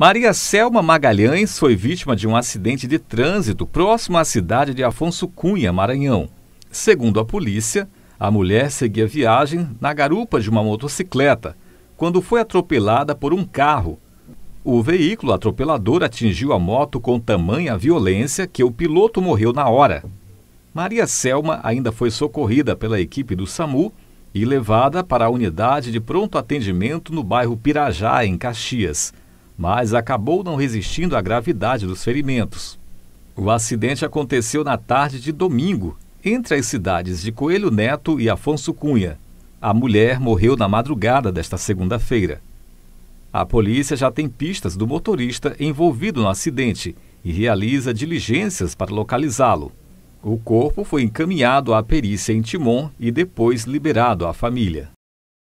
Maria Selma Magalhães foi vítima de um acidente de trânsito próximo à cidade de Afonso Cunha, Maranhão. Segundo a polícia, a mulher seguia viagem na garupa de uma motocicleta quando foi atropelada por um carro. O veículo atropelador atingiu a moto com tamanha violência que o piloto morreu na hora. Maria Selma ainda foi socorrida pela equipe do SAMU e levada para a unidade de pronto atendimento no bairro Pirajá, em Caxias mas acabou não resistindo à gravidade dos ferimentos. O acidente aconteceu na tarde de domingo, entre as cidades de Coelho Neto e Afonso Cunha. A mulher morreu na madrugada desta segunda-feira. A polícia já tem pistas do motorista envolvido no acidente e realiza diligências para localizá-lo. O corpo foi encaminhado à perícia em Timon e depois liberado à família.